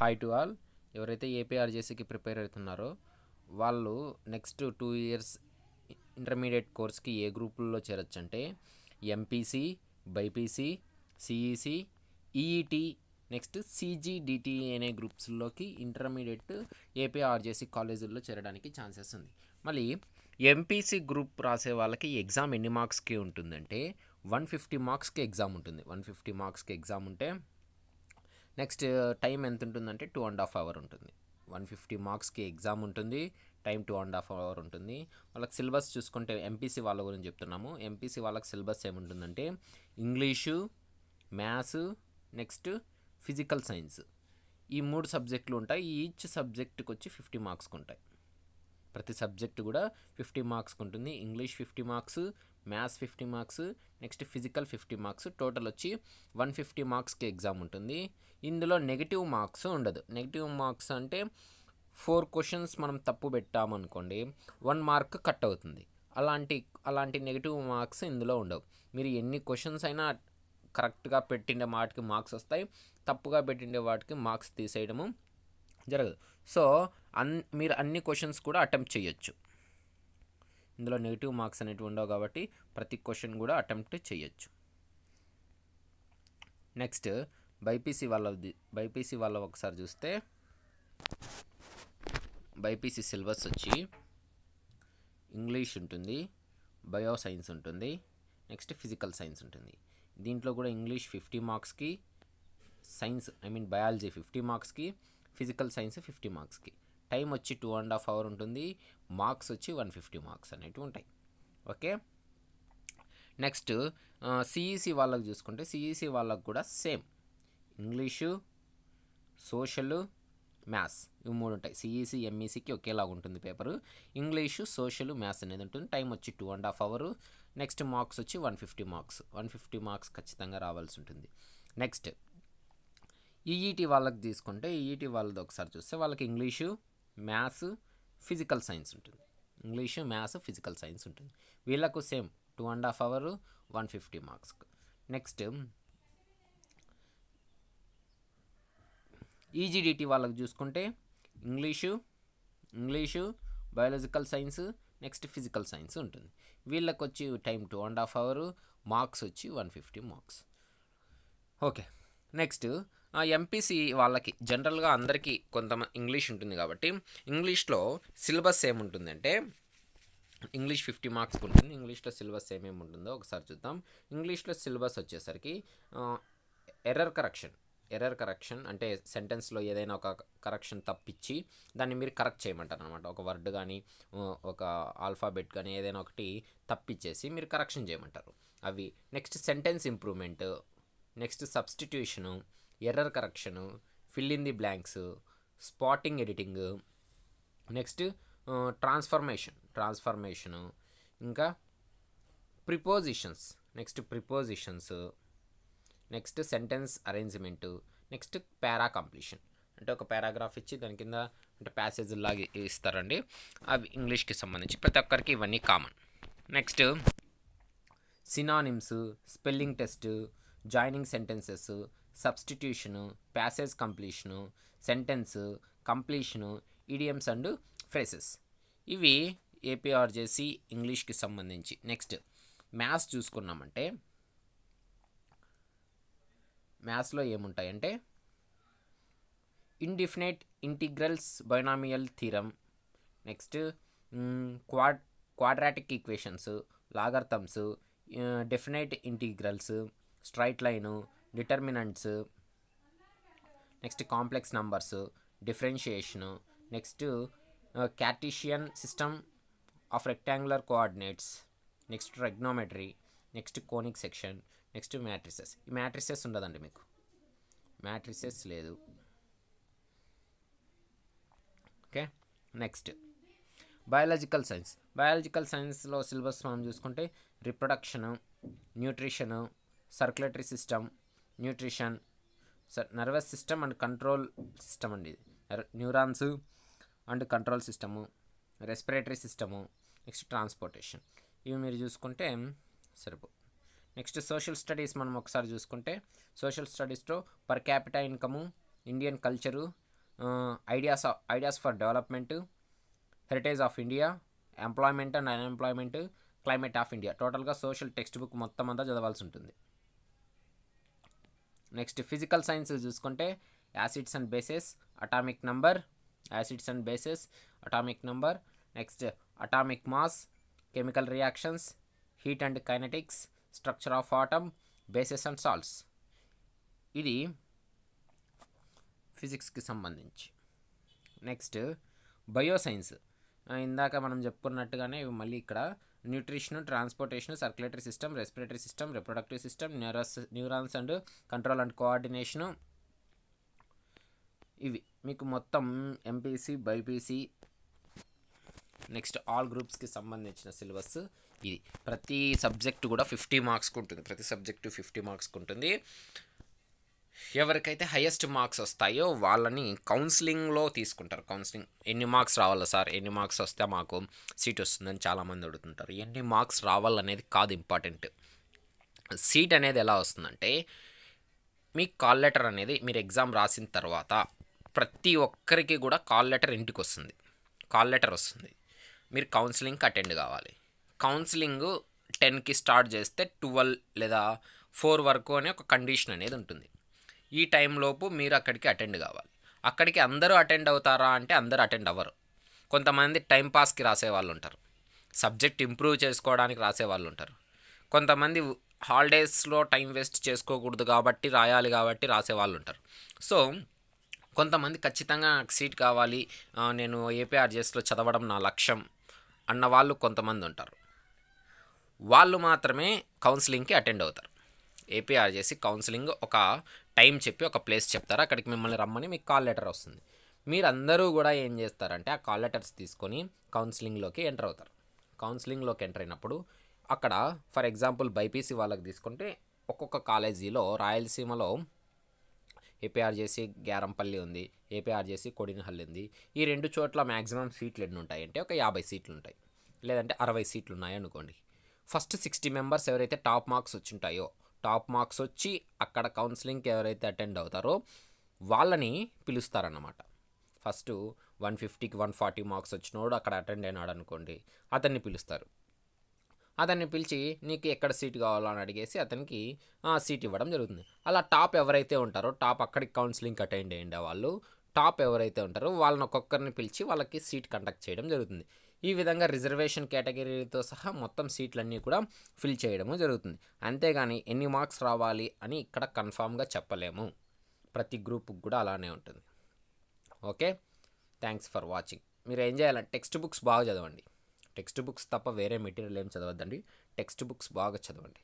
hi to all ఎవరైతే ఏపీఆర్జేసీకి prepare అవుతున్నారో వాళ్ళు నెక్స్ట్ టూ ఇయర్స్ ఇంటర్మీడియట్ కోర్స్కి ఏ గ్రూపుల్లో చేరొచ్చు అంటే MPC BiPC CEC EET next CGDT అనే గ్రూప్స్లోకి ఇంటర్మీడియట్ ఏపీఆర్జేసీ కాలేజీల్లో చేరడానికి ఛాన్సెస్ ఉంది మళ్ళీ ఎంపీసీ గ్రూప్ రాసే వాళ్ళకి ఎగ్జామ్ ఎన్ని మార్క్స్కి ఉంటుందంటే వన్ ఫిఫ్టీ మార్క్స్కి ఎగ్జామ్ ఉంటుంది వన్ ఫిఫ్టీ మార్క్స్కి ఎగ్జామ్ ఉంటే నెక్స్ట్ టైం ఎంత ఉంటుందంటే టూ అండ్ హాఫ్ అవర్ ఉంటుంది వన్ ఫిఫ్టీ మార్క్స్కి ఎగ్జామ్ ఉంటుంది time two and half hour ఉంటుంది వాళ్ళకి సిలబస్ చూసుకుంటే ఎంపీసీ వాళ్ళ గురించి చెప్తున్నాము ఎంపీసీ వాళ్ళకి సిలబస్ ఏముంటుందంటే English maths next physical science ఈ మూడు సబ్జెక్టులు ఉంటాయి ఈచ్ సబ్జెక్టుకి వచ్చి ఫిఫ్టీ మార్క్స్కి ఉంటాయి ప్రతి సబ్జెక్టు కూడా ఫిఫ్టీ మార్క్స్కి ఉంటుంది English fifty marks maths fifty marks next physical fifty marks total వచ్చి వన్ ఫిఫ్టీ మార్క్స్కి ఎగ్జామ్ ఉంటుంది ఇందులో నెగిటివ్ మార్క్స్ ఉండదు నెగిటివ్ మార్క్స్ అంటే ఫోర్ క్వశ్చన్స్ మనం తప్పు పెట్టామనుకోండి వన్ మార్క్ కట్ అవుతుంది అలాంటి అలాంటి నెగిటివ్ మార్క్స్ ఇందులో ఉండవు మీరు ఎన్ని క్వశ్చన్స్ అయినా కరెక్ట్గా పెట్టిండే వాటికి మార్క్స్ వస్తాయి తప్పుగా పెట్టిండే వాటికి మార్క్స్ తీసేయడము జరగదు సో అన్ మీరు అన్ని క్వశ్చన్స్ కూడా అటెంప్ట్ చేయొచ్చు ఇందులో నెగిటివ్ మార్క్స్ అనేటివి ఉండవు కాబట్టి ప్రతి క్వశ్చన్ కూడా అటెంప్ట్ చేయొచ్చు నెక్స్ట్ బైపీసీ వాళ్ళ బైపీసీ వాళ్ళ ఒకసారి చూస్తే బైపీసీ సిలబస్ వచ్చి ఇంగ్లీష్ ఉంటుంది బయో సైన్స్ ఉంటుంది నెక్స్ట్ ఫిజికల్ సైన్స్ ఉంటుంది దీంట్లో కూడా ఇంగ్లీష్ ఫిఫ్టీ మార్క్స్కి science I mean biology fifty మార్క్స్కి ఫిజికల్ సైన్స్ ఫిఫ్టీ మార్క్స్కి టైం వచ్చి టూ అండ్ హాఫ్ అవర్ ఉంటుంది మార్క్స్ వచ్చి వన్ ఫిఫ్టీ మార్క్స్ అనేటివి ఉంటాయి ఓకే నెక్స్ట్ సిఈసి e వాళ్ళకు చూసుకుంటే సిఈసి e వాళ్ళకు కూడా సేమ్ ఇంగ్లీషు సోషల్ మ్యాథ్స్ ఇవి మూడు ఉంటాయి సిఈసి ఎంఈసికి e ఒకేలాగా ఉంటుంది పేపరు ఇంగ్లీషు సోషల్ మ్యాథ్స్ అనేది ఉంటుంది టైం వచ్చి two and half hour next marks వచ్చి one fifty marks one fifty marks ఖచ్చితంగా రావాల్సి ఉంటుంది నెక్స్ట్ ఈఈటీ వాళ్ళకి తీసుకుంటే ఈఈటీ వాళ్ళది ఒకసారి చూస్తే వాళ్ళకి ఇంగ్లీషు మ్యాథ్స్ ఫిజికల్ సైన్స్ ఉంటుంది ఇంగ్లీషు మ్యాథ్స్ ఫిజికల్ సైన్స్ ఉంటుంది వీళ్ళకు same two and half hour one fifty marks next CGDT వాళ్ళకు చూసుకుంటే English English biological science next physical science ఉంటుంది వీళ్ళకి వచ్చి time two and half hour marks వచ్చి one fifty marks okay next MPC వాళ్ళకి జనరల్గా అందరికీ కొంత ఇంగ్లీష్ ఉంటుంది కాబట్టి ఇంగ్లీష్లో సిలబస్ ఏముంటుందంటే ఇంగ్లీష్ ఫిఫ్టీ మార్క్స్ ఉంటుంది ఇంగ్లీష్లో సిలబస్ ఏమేమి ఉంటుందో ఒకసారి చూద్దాం ఇంగ్లీష్లో సిలబస్ వచ్చేసరికి ఎర్రర్ కరెక్షన్ ఎర్రర్ కరెక్షన్ అంటే సెంటెన్స్లో ఏదైనా ఒక కరెక్షన్ తప్పించి దాన్ని మీరు కరెక్ట్ చేయమంటారు అనమాట ఒక వర్డ్ కానీ ఒక ఆల్ఫాబెట్ కానీ ఏదైనా ఒకటి తప్పించేసి మీరు కరెక్షన్ చేయమంటారు అవి next sentence improvement next substitution error correction fill in the blanks spotting editing next transformation transformation ఇంకా prepositions next prepositions next sentence arrangement next para completion అంటే ఒక పారాగ్రాఫ్ ఇచ్చి దాని కింద అంటే ప్యాసేజ్ లాగా ఇస్తారండి అవి ఇంగ్లీష్కి సంబంధించి ప్రతి ఒక్కరికి ఇవన్నీ common next synonyms spelling test joining sentences substitution passage completion sentence completion idioms and phrases ఇవి ఏపీఆర్జేసి ఇంగ్లీష్కి సంబంధించి నెక్స్ట్ మ్యాథ్స్ చూసుకున్నామంటే మ్యాథ్స్లో ఏముంటాయంటే indefinite integrals binomial theorem next quad quadratic equations logarithms definite integrals straight line determinants next complex numbers differentiation next cartesian system of rectangular coordinates next trigonometry next conic section next matrices ఈ matrices ఉండదండి మీకు matrices లేదు okay next biological science biological సైన్స్లో syllabus మనం చూసుకుంటే reproduction nutrition circulatory system nutrition sir nervous system and control system అండి ఇది neurons and control system respiratory system next transportation ఇవి మీరు చూసుకుంటే సరిపో నెక్స్ట్ సోషల్ స్టడీస్ మనం ఒకసారి చూసుకుంటే సోషల్ స్టడీస్లో per capita income Indian culture ideas ideas for development heritage of India employment and unemployment climate of India టోటల్గా సోషల్ టెక్స్ట్ బుక్ మొత్తం అంతా చదవాల్సి ఉంటుంది నెక్స్ట్ ఫిజికల్ సైన్స్ చూసుకుంటే acids and bases atomic number acids and bases atomic number next atomic mass chemical reactions heat and kinetics structure of atom bases and salts ఇది ఫిజిక్స్కి సంబంధించి next bioscience ఇందాక మనం చెప్పుకున్నట్టుగానే ఇవి మళ్ళీ ఇక్కడ nutrition transportation circulatory system respiratory system reproductive system neurons neurons and control and coordination ఇవి మీకు మొత్తం ఎంపీసీ బైపీసీ నెక్స్ట్ ఆల్ గ్రూప్స్కి సంబంధించిన సిలబస్ ఇది ప్రతి సబ్జెక్టు కూడా ఫిఫ్టీ మార్క్స్కి ఉంటుంది ప్రతి సబ్జెక్టు ఫిఫ్టీ మార్క్స్కి ఉంటుంది ఎవరికైతే హయ్యెస్ట్ మార్క్స్ వస్తాయో వాళ్ళని కౌన్సిలింగ్లో తీసుకుంటారు కౌన్సిలింగ్ ఎన్ని మార్క్స్ రావాలా సార్ ఎన్ని మార్క్స్ వస్తే మాకు సీట్ వస్తుందని చాలామంది అడుగుతుంటారు ఎన్ని మార్క్స్ రావాలనేది కాదు ఇంపార్టెంట్ సీట్ అనేది ఎలా వస్తుందంటే మీ కాల్ లెటర్ అనేది మీరు ఎగ్జామ్ రాసిన తర్వాత ప్రతి ఒక్కరికి కూడా కాల్ లెటర్ ఇంటికి వస్తుంది కాల్ లెటర్ వస్తుంది మీరు కౌన్సిలింగ్కి అటెండ్ కావాలి కౌన్సిలింగ్ టెన్కి స్టార్ట్ చేస్తే ట్వెల్వ్ లేదా ఫోర్ వరకు అనే ఒక కండిషన్ అనేది ఉంటుంది ఈ టైంలోపు మీరు అక్కడికి అటెండ్ కావాలి అక్కడికి అందరూ అటెండ్ అవుతారా అంటే అందరూ అటెండ్ అవ్వరు కొంతమంది టైంపాస్కి రాసేవాళ్ళు ఉంటారు సబ్జెక్ట్ ఇంప్రూవ్ చేసుకోవడానికి రాసేవాళ్ళు ఉంటారు కొంతమంది హాలిడేస్లో టైం వేస్ట్ చేసుకోకూడదు కాబట్టి రాయాలి కాబట్టి రాసేవాళ్ళు ఉంటారు సో కొంతమంది ఖచ్చితంగా నాకు సీట్ కావాలి నేను ఏపీఆర్జెస్లో చదవడం నా లక్ష్యం అన్న వాళ్ళు కొంతమంది ఉంటారు వాళ్ళు మాత్రమే కౌన్సిలింగ్కి అటెండ్ అవుతారు ఏపీఆర్ చేసి కౌన్సిలింగ్ ఒక టైం చెప్పి ఒక ప్లేస్ చెప్తారు అక్కడికి మిమ్మల్ని రమ్మని మీకు కాల్ లెటర్ వస్తుంది మీరందరూ కూడా ఏం చేస్తారంటే ఆ కాల్ లెటర్స్ తీసుకొని కౌన్సిలింగ్లోకి ఎంటర్ అవుతారు కౌన్సిలింగ్లోకి ఎంటర్ అయినప్పుడు అక్కడ ఫర్ ఎగ్జాంపుల్ బైపీసీ వాళ్ళకి తీసుకుంటే ఒక్కొక్క కాలేజీలో రాయలసీమలో ఏపీఆర్జేసి గ్యారంపల్లి ఉంది ఏపీఆర్జేసి కొడినహల్లి ఉంది ఈ రెండు చోట్ల మ్యాక్సిమం సీట్లు ఎన్ని ఉంటాయి అంటే ఒక యాభై సీట్లు ఉంటాయి లేదంటే అరవై సీట్లు ఉన్నాయి అనుకోండి ఫస్ట్ సిక్స్టీ మెంబర్స్ ఎవరైతే టాప్ మార్క్స్ ఉంటాయో టాప్ మార్క్స్ వచ్చి అక్కడ కౌన్సిలింగ్కి ఎవరైతే అటెండ్ అవుతారో వాళ్ళని పిలుస్తారన్నమాట ఫస్ట్ వన్ ఫిఫ్టీకి వన్ ఫార్టీ మార్క్స్ వచ్చినోడు అక్కడ అటెండ్ అయినాడు అనుకోండి అతన్ని పిలుస్తారు అతన్ని పిలిచి నీకు ఎక్కడ సీట్ కావాలో అని అడిగేసి అతనికి సీట్ ఇవ్వడం జరుగుతుంది అలా టాప్ ఎవరైతే ఉంటారో టాప్ అక్కడికి కౌన్సిలింగ్కి అటెండ్ అయ్యిండే వాళ్ళు టాప్ ఎవరైతే ఉంటారో వాళ్ళని ఒక్కొక్కరిని పిలిచి వాళ్ళకి సీట్ కండక్ట్ చేయడం జరుగుతుంది ఈ విధంగా రిజర్వేషన్ కేటగిరీతో సహా మొత్తం సీట్లన్నీ కూడా ఫిల్ చేయడము జరుగుతుంది అంతేగాని ఎన్ని మార్క్స్ రావాలి అని ఇక్కడ కన్ఫామ్గా చెప్పలేము ప్రతి గ్రూప్కి కూడా అలానే ఉంటుంది ఓకే థ్యాంక్స్ ఫర్ వాచింగ్ మీరు ఏం చేయాలంటే టెక్స్ట్ బుక్స్ బాగా చదవండి టెక్స్ట్ బుక్స్ తప్ప వేరే మెటీరియల్ ఏం చదవద్దండి టెక్స్ట్ బుక్స్ బాగా చదవండి